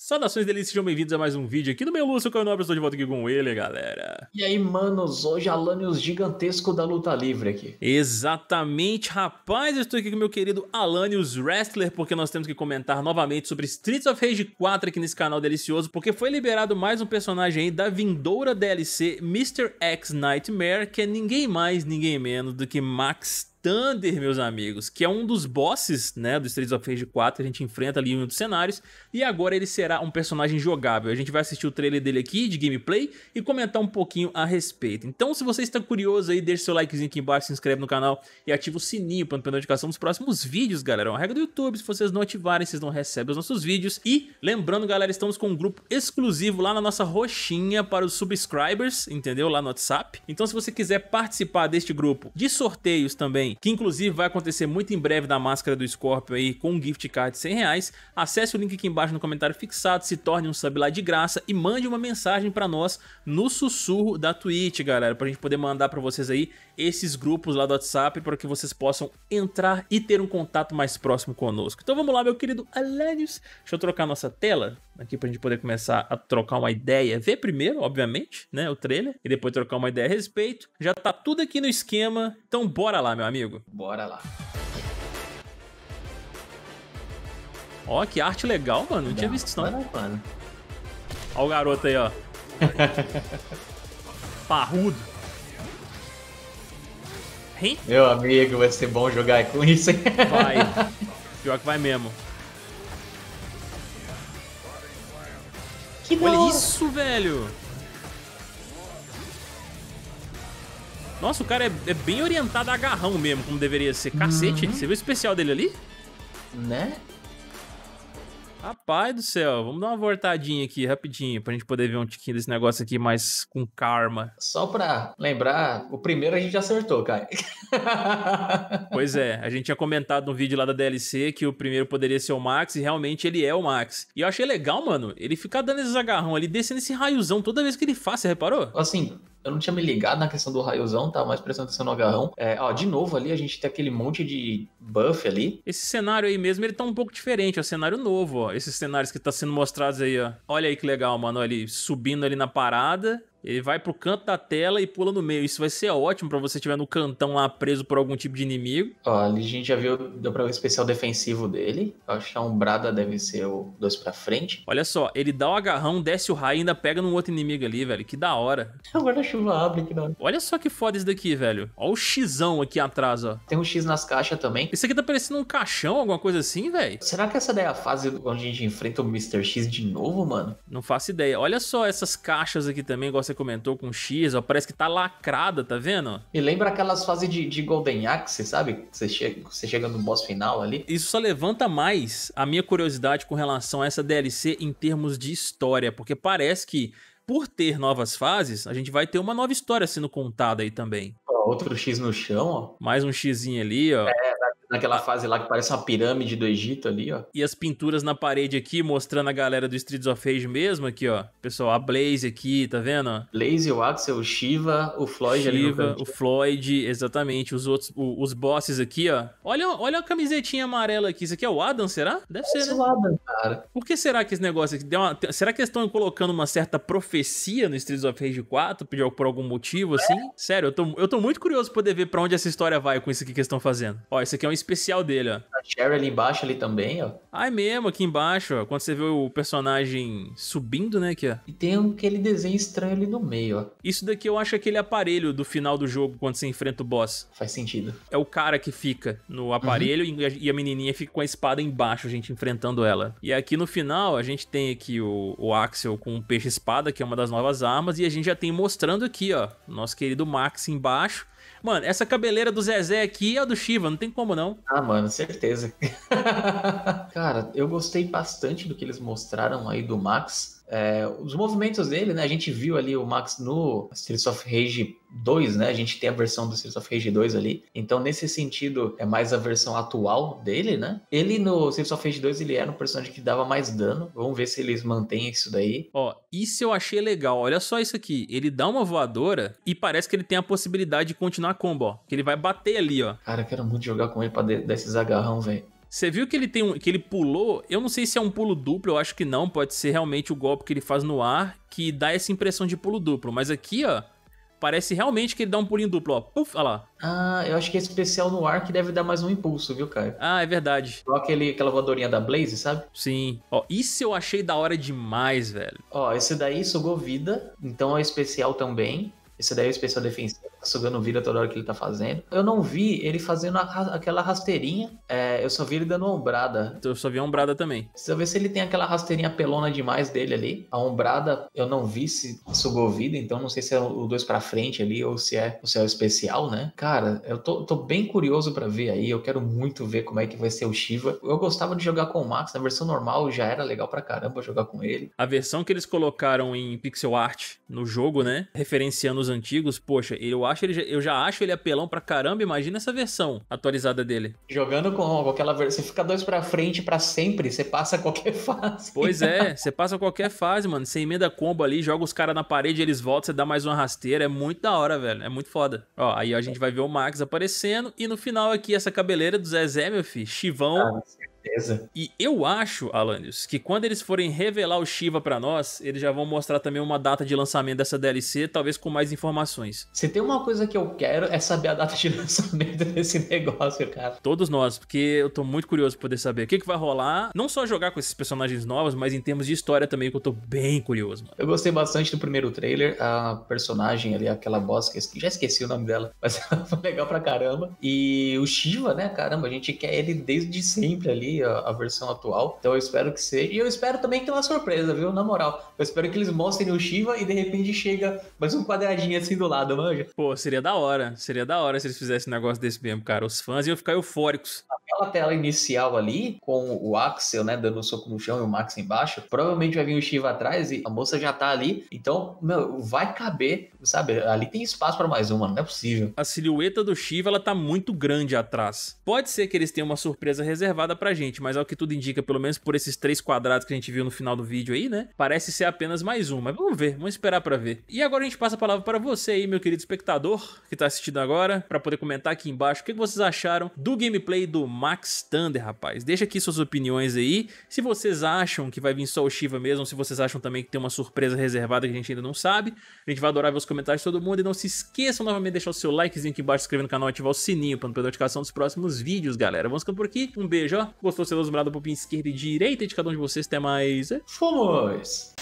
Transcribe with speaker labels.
Speaker 1: Saudações delícias, sejam bem-vindos a mais um vídeo aqui do meu Lúcio Canobre, é estou de volta aqui com ele, galera. E aí,
Speaker 2: manos, hoje Alanios gigantesco da luta livre aqui.
Speaker 1: Exatamente, rapaz, eu estou aqui com meu querido Alanios Wrestler, porque nós temos que comentar novamente sobre Streets of Rage 4 aqui nesse canal delicioso, porque foi liberado mais um personagem aí da vindoura DLC Mr. X Nightmare, que é ninguém mais, ninguém menos do que Max Thunder, meus amigos, que é um dos bosses, né, do Streets of Rage 4 a gente enfrenta ali em um dos cenários, e agora ele será um personagem jogável. A gente vai assistir o trailer dele aqui de gameplay e comentar um pouquinho a respeito. Então, se você está curioso aí, deixa seu likezinho aqui embaixo, se inscreve no canal e ativa o sininho para não perder notificação dos próximos vídeos, galera. É uma regra do YouTube, se vocês não ativarem, vocês não recebem os nossos vídeos. E lembrando, galera, estamos com um grupo exclusivo lá na nossa roxinha para os subscribers, entendeu? Lá no WhatsApp. Então, se você quiser participar deste grupo de sorteios também também, que inclusive vai acontecer muito em breve da máscara do Scorpio aí com um gift card de 100 reais. Acesse o link aqui embaixo no comentário fixado, se torne um sub lá de graça e mande uma mensagem para nós no sussurro da Twitch, galera, pra gente poder mandar para vocês aí esses grupos lá do WhatsApp para que vocês possam entrar e ter um contato mais próximo conosco. Então vamos lá, meu querido Alanios. Deixa eu trocar nossa tela aqui para a gente poder começar a trocar uma ideia. Ver primeiro, obviamente, né, o trailer e depois trocar uma ideia a respeito. Já tá tudo aqui no esquema. Então bora lá, meu amigo. Bora lá. Ó, que arte legal, mano. Não, não tinha visto isso, não. não mano. Ó o garoto aí, ó.
Speaker 2: Parrudo.
Speaker 1: Hein? Meu amigo, vai ser bom jogar com isso, hein? Vai. Pior que vai mesmo.
Speaker 2: Que Olha não. isso,
Speaker 1: velho! Nossa, o cara é, é, bem orientado a agarrão mesmo, como deveria ser. Cacete, uhum. você viu o especial dele ali? Né? Rapaz do céu, vamos dar uma voltadinha aqui rapidinho pra gente poder ver um tiquinho desse negócio aqui mais com karma. Só pra lembrar, o primeiro a gente acertou, cara. pois é, a gente tinha comentado no vídeo lá da DLC que o primeiro poderia ser o Max e realmente ele é o Max. E eu achei legal,
Speaker 2: mano, ele ficar dando esses agarrão ali, descendo esse raiozão toda vez que ele faz, você reparou? Assim, eu não tinha me ligado na questão do raiozão, tá mais prestando atenção no agarrão. É, ó, de novo ali a gente tem aquele monte de buff ali.
Speaker 1: Esse cenário aí mesmo, ele tá um pouco diferente, é um cenário novo, ó. Esses cenários que tá sendo mostrados aí, ó. Olha aí que legal, mano, ele subindo ali na parada ele vai pro canto da tela e
Speaker 2: pula no meio. Isso vai ser ótimo para você estiver no cantão lá preso por algum tipo de inimigo. Ó, ali a gente já viu, deu pra ver o especial defensivo dele. Acho que a umbrada deve ser o dois pra frente. Olha
Speaker 1: só, ele dá o um agarrão, desce o raio e ainda pega num outro inimigo ali, velho. Que da hora.
Speaker 2: O guarda-chuva abre, que da hora.
Speaker 1: Olha só que foda isso daqui, velho. Ó o xão aqui atrás, ó. Tem um X nas caixas também. Isso aqui tá parecendo um caixão, alguma coisa assim, velho. Será que essa daí é a fase onde a gente enfrenta o Mr. X de
Speaker 2: novo, mano?
Speaker 1: Não faço ideia. Olha só essas caixas aqui também, gosto você comentou com X, ó, parece que tá lacrada, tá vendo? E lembra aquelas fases de, de Golden Axe, sabe? Você chega, você chega no boss final ali. Isso só levanta mais a minha curiosidade com relação a essa DLC em termos de história, porque parece que por ter novas fases, a gente vai ter uma nova história sendo contada aí também.
Speaker 2: Outro X no chão, ó.
Speaker 1: Mais um Xzinho ali, ó. É, naquela
Speaker 2: fase lá que parece uma pirâmide do Egito ali, ó.
Speaker 1: E as pinturas na parede aqui, mostrando a galera do Streets of Rage mesmo aqui, ó. Pessoal, a Blaze aqui, tá vendo? Blaze, o Axel, o Shiva, o Floyd Shiva, ali no o Floyd, exatamente. Os outros, o, os bosses aqui, ó. Olha, olha a camisetinha amarela aqui. Isso aqui é o Adam, será? Deve é ser, né? o Adam, cara. Por que será que esse negócio aqui deu uma... Será que eles estão colocando uma certa profecia no Streets of Rage 4 por algum motivo, assim? É? Sério, eu tô, eu tô muito curioso pra poder ver pra onde essa história vai com isso aqui que eles estão fazendo. Ó, isso aqui é um especial dele, ó. A Sherry ali embaixo ali também, ó. Ah, é mesmo, aqui embaixo, ó. Quando você vê o personagem subindo, né, aqui, ó. E
Speaker 2: tem aquele desenho estranho ali no meio, ó.
Speaker 1: Isso daqui eu acho aquele aparelho do final do jogo, quando você enfrenta o boss. Faz sentido. É o cara que fica no aparelho uhum. e a menininha fica com a espada embaixo, a gente enfrentando ela. E aqui no final, a gente tem aqui o, o Axel com o peixe-espada, que é uma das novas armas, e a gente já tem mostrando aqui, ó, nosso querido Max embaixo Mano, essa cabeleira do Zezé aqui é a do Shiva, não tem como não. Ah,
Speaker 2: mano, certeza. Cara, eu gostei bastante do que eles mostraram aí do Max. É, os movimentos dele, né? A gente viu ali o Max no Streets of Rage 2, né? A gente tem a versão do Streets of Rage 2 ali. Então, nesse sentido, é mais a versão atual dele, né? Ele no Streets of Rage 2, ele era um personagem que dava mais dano. Vamos ver se eles mantêm isso daí. Ó, isso eu achei legal. Olha só isso aqui. Ele dá uma voadora e
Speaker 1: parece que ele tem a possibilidade de continuar a combo, ó. Que ele vai bater ali, ó.
Speaker 2: Cara, eu quero muito jogar com ele pra dar esses agarrão, velho.
Speaker 1: Você viu que ele tem um, que ele pulou? Eu não sei se é um pulo duplo, eu acho que não. Pode ser realmente o golpe que ele faz no ar que dá essa impressão de pulo duplo. Mas aqui, ó, parece realmente que ele dá um pulinho duplo, ó. Puf, olha lá.
Speaker 2: Ah, eu acho que é especial no ar que deve dar mais um impulso, viu, Caio? Ah, é verdade. Igual aquele, aquela voadorinha da Blaze, sabe? Sim. Ó, isso eu achei da hora demais, velho. Ó, esse daí sugou vida, então é especial também. Esse daí é especial defensivo sugando vira toda hora que ele tá fazendo. Eu não vi ele fazendo a, aquela rasteirinha. É, eu só vi ele dando ombrada. Eu só vi a ombrada também. eu ver se ele tem aquela rasteirinha pelona demais dele ali. A ombrada eu não vi se sugou vida, então não sei se é o dois para frente ali ou se é o céu especial, né? Cara, eu tô, tô bem curioso para ver aí. Eu quero muito ver como é que vai ser o Shiva. Eu gostava de jogar com o Max. Na versão normal já era legal pra caramba jogar com ele.
Speaker 1: A versão que eles colocaram em pixel art no jogo, né? Referenciando os antigos, poxa, eu acho ele, eu já acho ele apelão pra caramba. Imagina essa versão atualizada dele. Jogando
Speaker 2: com aquela versão, você fica dois pra frente para sempre, você passa qualquer fase.
Speaker 1: Pois é, você passa qualquer fase, mano. Você emenda combo ali, joga os caras na parede, eles voltam, você dá mais uma rasteira. É muito da hora, velho. É muito foda. Ó, aí a gente vai ver o Max aparecendo. E no final aqui, essa cabeleira do Zezé, meu filho. Chivão. Ah, certeza. E eu acho, Alanios, que quando eles forem revelar o Shiva para nós, eles já vão mostrar também uma data de lançamento dessa DLC, talvez com mais informações.
Speaker 2: Se tem uma coisa que eu quero é saber a data de lançamento desse negócio, cara. Todos nós,
Speaker 1: porque eu tô muito curioso pra poder saber o que, que vai rolar. Não só jogar com esses personagens novos, mas em termos de história
Speaker 2: também, que eu tô bem curioso. Mano. Eu gostei bastante do primeiro trailer. A personagem ali, aquela boss, que já esqueci o nome dela, mas ela foi legal pra caramba. E o Shiva, né? Caramba, a gente quer ele desde sempre ali a, a, versão atual, então eu espero que seja. E eu espero também que tenha uma surpresa, viu? Na moral, eu espero que eles mostrem o Shiva e de repente chega mais um quadradinho assim do lado,
Speaker 1: manja. Pô, seria da hora. Seria da hora se eles fizessem um negócio desse mesmo, cara. Os fãs iam ficar eufóricos
Speaker 2: aquela tela inicial ali, com o Axel, né, dando um soco no chão e o Max embaixo, provavelmente vai vir o Shiva atrás e a moça já tá ali. Então, meu, vai caber, sabe? Ali tem espaço para mais uma, não é possível. A silhueta do Shiva, ela tá muito grande atrás. Pode ser que eles tenham
Speaker 1: uma surpresa reservada pra gente, mas ao que tudo indica, pelo menos por esses três quadrados que a gente viu no final do vídeo aí, né? Parece ser apenas mais uma. Vamos ver, vamos esperar para ver. E agora a gente passa a palavra para você aí, meu querido espectador, que tá assistindo agora, para poder comentar aqui embaixo o que vocês acharam do gameplay do Minecraft Max Thunder, rapaz. Deixa aqui suas opiniões aí. Se vocês acham que vai vir só o Shiva mesmo, se vocês acham também que tem uma surpresa reservada que a gente ainda não sabe. A gente vai adorar ver os comentários de todo mundo. E não se esqueçam novamente de deixar o seu likezinho aqui embaixo, se inscrever no canal e ativar o sininho para não perder a notificação dos próximos vídeos, galera. Vamos ficando por aqui. Um beijo, ó. Gostou, se lembra do um pouquinho esquerda e direita de cada um de vocês. Até mais. Fomos!